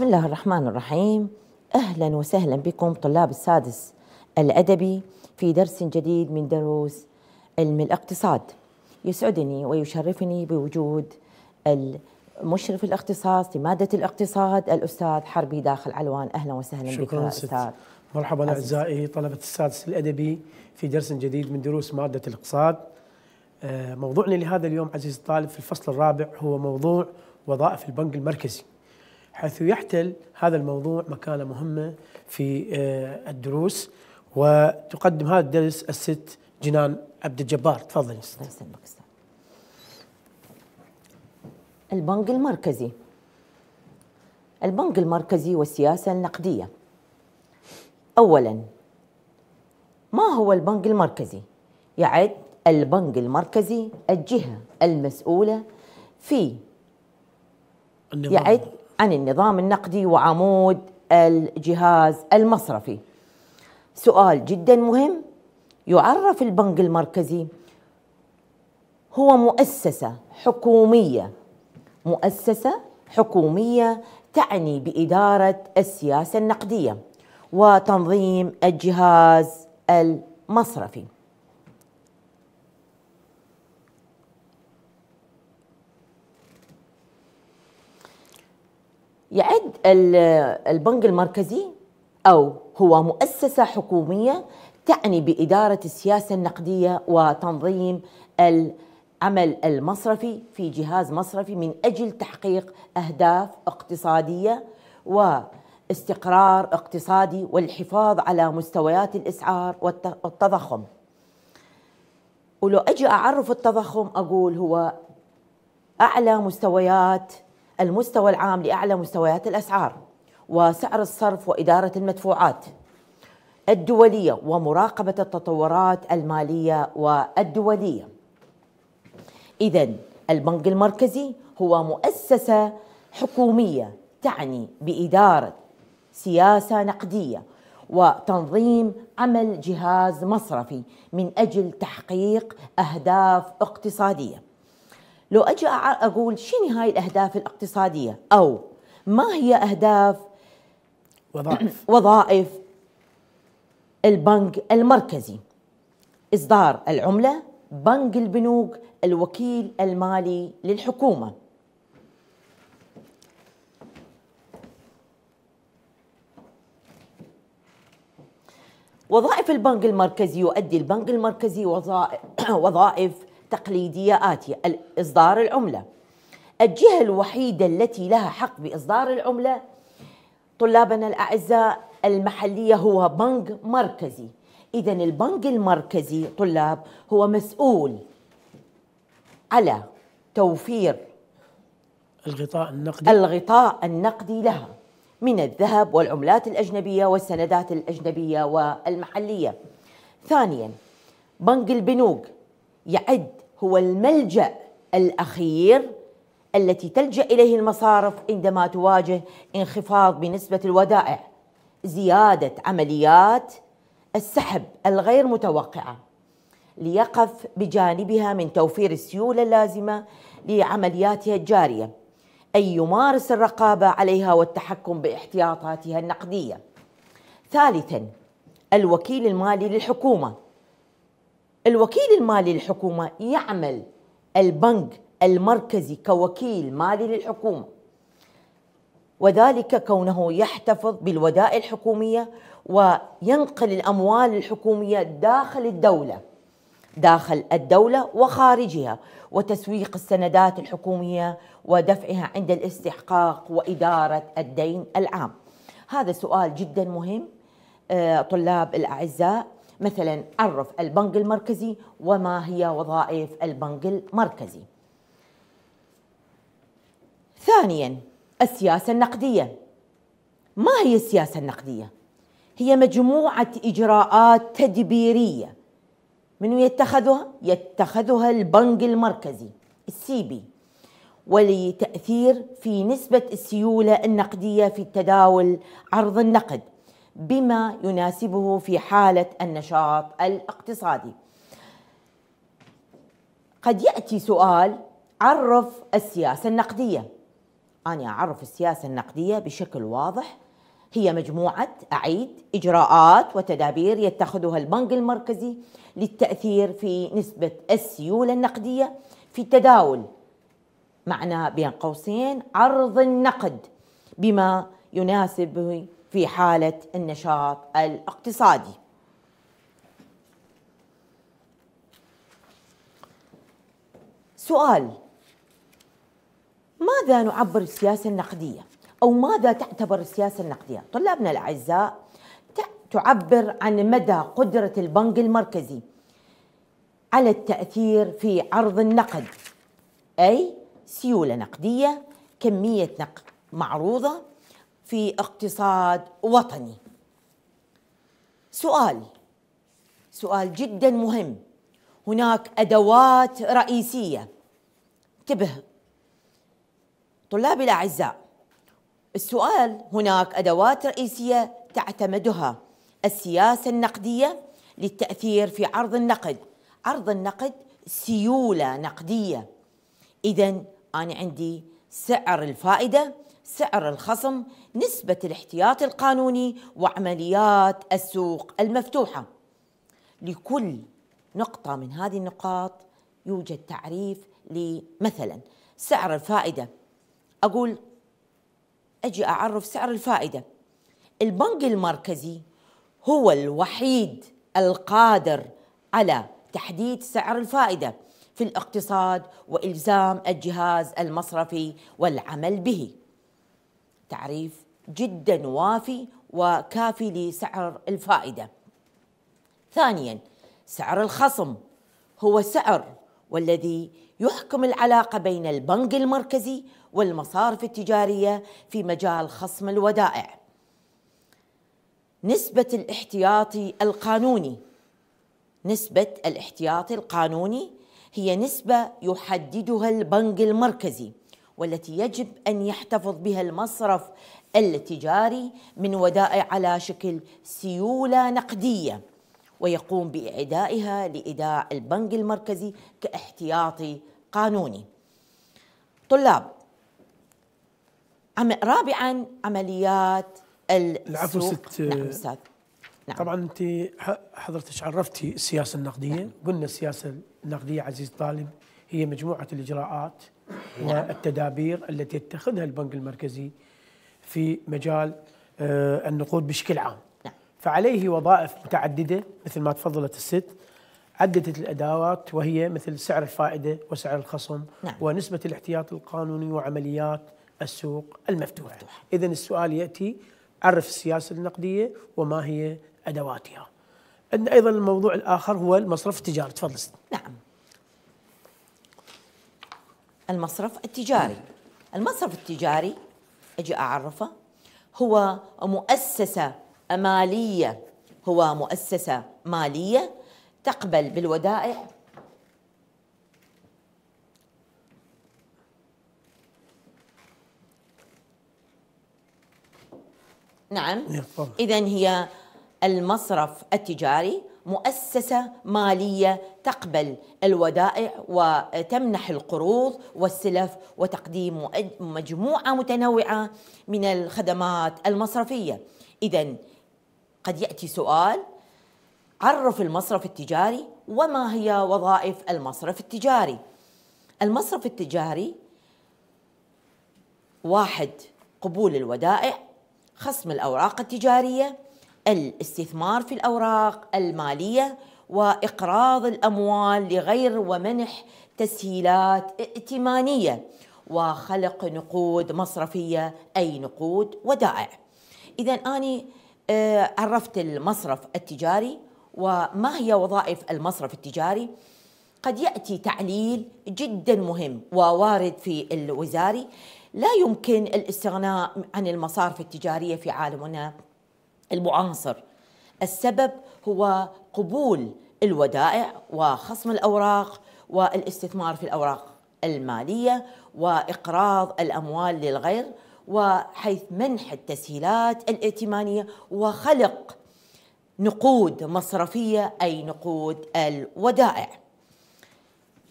بسم الله الرحمن الرحيم أهلا وسهلا بكم طلاب السادس الأدبي في درس جديد من دروس علم الاقتصاد يسعدني ويشرفني بوجود المشرف الاختصاص لمادة الاقتصاد الأستاذ حربي داخل علوان أهلا وسهلا بك أستاذ مرحبا أعزائي طلبة السادس الأدبي في درس جديد من دروس مادة الاقتصاد آه، موضوعنا لهذا اليوم عزيزي الطالب في الفصل الرابع هو موضوع وظائف البنك المركزي حيث يحتل هذا الموضوع مكانة مهمة في آه، الدروس وتقدم هذا الدرس الست جنان عبد الجبار تفضل البنك المركزي البنك المركزي والسياسة النقدية أولا ما هو البنك المركزي؟ يعد البنك المركزي الجهة المسؤولة في يعد عن النظام النقدي وعمود الجهاز المصرفي سؤال جدا مهم يعرف البنك المركزي هو مؤسسة حكومية مؤسسة حكومية تعني بإدارة السياسة النقدية وتنظيم الجهاز المصرفي يعد البنك المركزي أو هو مؤسسة حكومية تعني بإدارة السياسة النقدية وتنظيم العمل المصرفي في جهاز مصرفي من أجل تحقيق أهداف اقتصادية واستقرار اقتصادي والحفاظ على مستويات الإسعار والتضخم ولو أجي أعرف التضخم أقول هو أعلى مستويات المستوى العام لأعلى مستويات الأسعار وسعر الصرف وإدارة المدفوعات الدولية ومراقبة التطورات المالية والدولية إذا البنك المركزي هو مؤسسة حكومية تعني بإدارة سياسة نقدية وتنظيم عمل جهاز مصرفي من أجل تحقيق أهداف اقتصادية لو اجي اقول شنو هاي الاهداف الاقتصاديه او ما هي اهداف وظائف وظائف البنك المركزي اصدار العمله بنك البنوك الوكيل المالي للحكومه وظائف البنك المركزي يؤدي البنك المركزي وظائف تقليدية آتية إصدار العملة الجهة الوحيدة التي لها حق بإصدار العملة طلابنا الأعزاء المحلية هو بنك مركزي إذا البنك المركزي طلاب هو مسؤول على توفير الغطاء النقدي الغطاء النقدي لها من الذهب والعملات الأجنبية والسندات الأجنبية والمحلية ثانيا بنك البنوك يعد هو الملجأ الأخير التي تلجأ إليه المصارف عندما تواجه انخفاض بنسبة الودائع زيادة عمليات السحب الغير متوقعة ليقف بجانبها من توفير السيولة اللازمة لعملياتها الجارية أي يمارس الرقابة عليها والتحكم باحتياطاتها النقدية ثالثا الوكيل المالي للحكومة الوكيل المالي للحكومة يعمل البنك المركزي كوكيل مالي للحكومة وذلك كونه يحتفظ بالودائع الحكومية وينقل الأموال الحكومية داخل الدولة داخل الدولة وخارجها وتسويق السندات الحكومية ودفعها عند الاستحقاق وإدارة الدين العام هذا سؤال جدا مهم آه، طلاب الأعزاء مثلا عرف البنك المركزي وما هي وظائف البنك المركزي ثانيا السياسة النقدية ما هي السياسة النقدية؟ هي مجموعة إجراءات تدبيرية من يتخذها؟ يتخذها البنك المركزي السي بي ولتأثير في نسبة السيولة النقدية في تداول عرض النقد بما يناسبه في حالة النشاط الاقتصادي. قد يأتي سؤال عرف السياسة النقدية. أنا أعرف السياسة النقدية بشكل واضح هي مجموعة أعيد إجراءات وتدابير يتخذها البنك المركزي للتأثير في نسبة السيولة النقدية في التداول معناه بين قوسين عرض النقد بما يناسب في حالة النشاط الاقتصادي سؤال ماذا نعبر السياسة النقدية أو ماذا تعتبر السياسة النقدية طلابنا الأعزاء تعبر عن مدى قدرة البنك المركزي على التأثير في عرض النقد أي سيولة نقدية كمية نقد معروضة في اقتصاد وطني سؤال سؤال جدا مهم هناك ادوات رئيسيه انتبه طلابي الاعزاء السؤال هناك ادوات رئيسيه تعتمدها السياسه النقديه للتاثير في عرض النقد عرض النقد سيوله نقديه اذا انا عندي سعر الفائده سعر الخصم نسبة الاحتياط القانوني وعمليات السوق المفتوحة لكل نقطة من هذه النقاط يوجد تعريف لمثلا سعر الفائدة أقول أجي أعرف سعر الفائدة البنك المركزي هو الوحيد القادر على تحديد سعر الفائدة في الاقتصاد وإلزام الجهاز المصرفي والعمل به تعريف جدا وافي وكافي لسعر الفائده ثانيا سعر الخصم هو سعر والذي يحكم العلاقه بين البنك المركزي والمصارف التجاريه في مجال خصم الودائع نسبه الاحتياطي القانوني نسبه الاحتياطي القانوني هي نسبه يحددها البنك المركزي والتي يجب أن يحتفظ بها المصرف التجاري من ودائع على شكل سيولة نقدية ويقوم بإعدائها لإيداع البنك المركزي كاحتياطي قانوني طلاب عم... رابعا عمليات العفو ست آه، نعم استاذ نعم. طبعا انت حضرتك عرفتي السياسه النقديه نعم. قلنا السياسه النقديه عزيز طالب هي مجموعه الاجراءات والتدابير التي يتخذها البنك المركزي في مجال آه، النقود بشكل عام نعم. فعليه وظائف متعدده مثل ما تفضلت الست عددت الادوات وهي مثل سعر الفائده وسعر الخصم نعم. ونسبه الاحتياط القانوني وعمليات السوق المفتوحه مفتوح. اذا السؤال ياتي عرف السياسه النقديه وما هي ادواتها عندنا ايضا الموضوع الاخر هو المصرف التجاري تفضل نعم المصرف التجاري المصرف التجاري أجي أعرفه هو مؤسسة مالية هو مؤسسة مالية تقبل بالودائع نعم إذا هي المصرف التجاري مؤسسة مالية تقبل الودائع وتمنح القروض والسلف وتقديم مجموعة متنوعة من الخدمات المصرفية إذا قد يأتي سؤال عرف المصرف التجاري وما هي وظائف المصرف التجاري المصرف التجاري واحد قبول الودائع خصم الأوراق التجارية الاستثمار في الأوراق المالية وإقراض الأموال لغير ومنح تسهيلات ائتمانية وخلق نقود مصرفية أي نقود ودائع إذا أنا آه، عرفت المصرف التجاري وما هي وظائف المصرف التجاري قد يأتي تعليل جدا مهم ووارد في الوزاري لا يمكن الاستغناء عن المصارف التجارية في عالمنا المعاصر السبب هو قبول الودائع وخصم الأوراق والاستثمار في الأوراق المالية وإقراض الأموال للغير وحيث منح التسهيلات الائتمانية وخلق نقود مصرفية أي نقود الودائع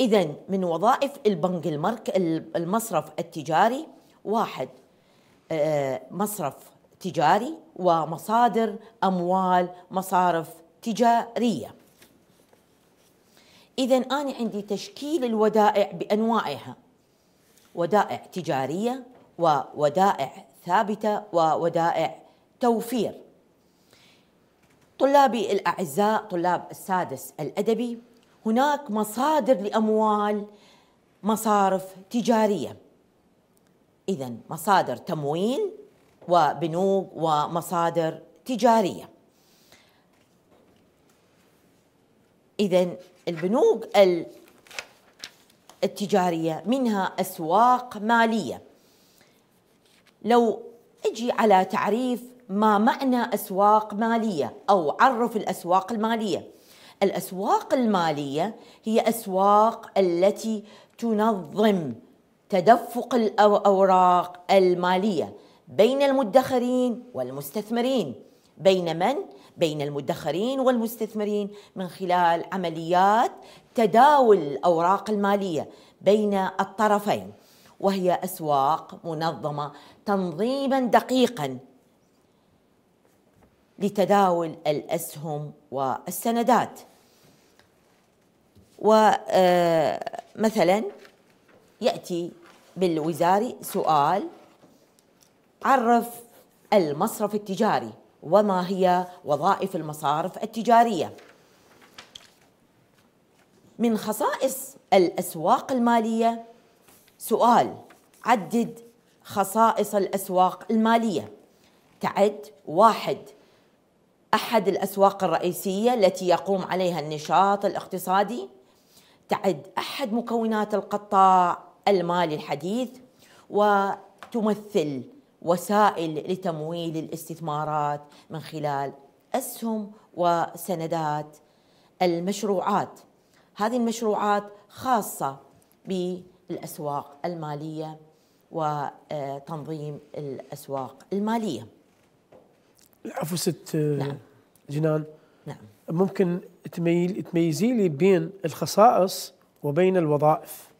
إذا من وظائف البنك المرك المصرف التجاري واحد آه، مصرف تجاري ومصادر أموال مصارف تجارية إذا أنا عندي تشكيل الودائع بأنواعها ودائع تجارية وودائع ثابتة وودائع توفير طلابي الأعزاء طلاب السادس الأدبي هناك مصادر لأموال مصارف تجارية إذا مصادر تمويل وبنوك ومصادر تجارية إذا البنوك التجارية منها أسواق مالية لو أجي على تعريف ما معنى أسواق مالية أو عرف الأسواق المالية الأسواق المالية هي أسواق التي تنظم تدفق الأوراق المالية بين المدخرين والمستثمرين بين من؟ بين المدخرين والمستثمرين من خلال عمليات تداول الأوراق المالية بين الطرفين وهي أسواق منظمة تنظيما دقيقا لتداول الأسهم والسندات ومثلا آه، يأتي بالوزاري سؤال عرف المصرف التجاري وما هي وظائف المصارف التجارية من خصائص الأسواق المالية سؤال عدد خصائص الأسواق المالية تعد واحد أحد الأسواق الرئيسية التي يقوم عليها النشاط الاقتصادي تعد أحد مكونات القطاع المالي الحديث وتمثل وسائل لتمويل الاستثمارات من خلال اسهم وسندات المشروعات هذه المشروعات خاصه بالاسواق الماليه وتنظيم الاسواق الماليه العفو ست نعم. جنان نعم ممكن تميل تميزي لي بين الخصائص وبين الوظائف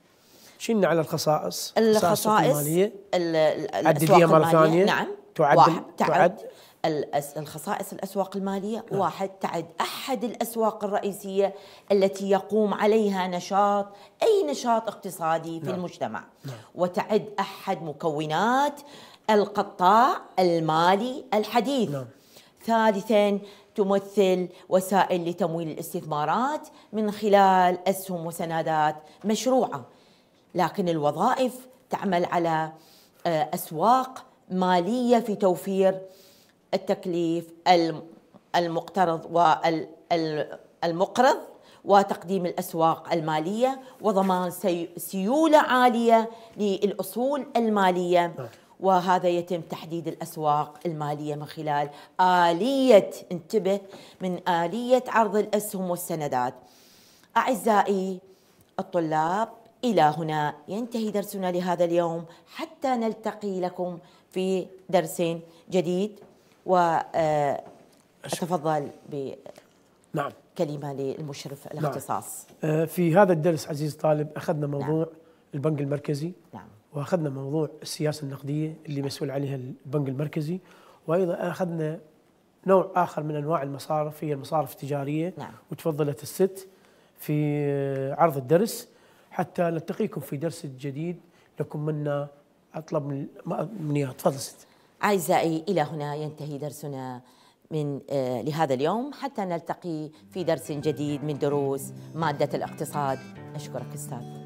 شلنا على الخصائص الخصائص الماليه مره ثانيه نعم تعد تعد, تعد الخصائص الاسواق الماليه نعم. واحد تعد احد الاسواق الرئيسيه التي يقوم عليها نشاط اي نشاط اقتصادي في نعم. المجتمع نعم. وتعد احد مكونات القطاع المالي الحديث نعم. ثالثا تمثل وسائل لتمويل الاستثمارات من خلال اسهم وسندات مشروعه لكن الوظائف تعمل على آه، اسواق ماليه في توفير التكليف المقترض والمقرض وتقديم الاسواق الماليه وضمان سيوله عاليه للاصول الماليه نعم. وهذا يتم تحديد الاسواق الماليه من خلال اليه انتبه من اليه عرض الاسهم والسندات اعزائي الطلاب إلى هنا ينتهي درسنا لهذا اليوم حتى نلتقي لكم في درس جديد و آه، أتفضل ب نعم كلمة للمشرف نعم. الاختصاص نعم. في هذا الدرس عزيز طالب أخذنا نعم. موضوع نعم. البنك المركزي نعم واخذنا موضوع السياسه النقديه اللي نعم. مسؤول عليها البنك المركزي وايضا اخذنا نوع اخر من انواع المصارف هي المصارف التجاريه نعم. وتفضلت الست في آه، عرض الدرس حتى نلتقيكم في درس جديد لكم منا اطلب من تفضل ست اعزائي الى هنا ينتهي درسنا من آه، لهذا اليوم حتى نلتقي في درس جديد من دروس ماده الاقتصاد اشكرك استاذ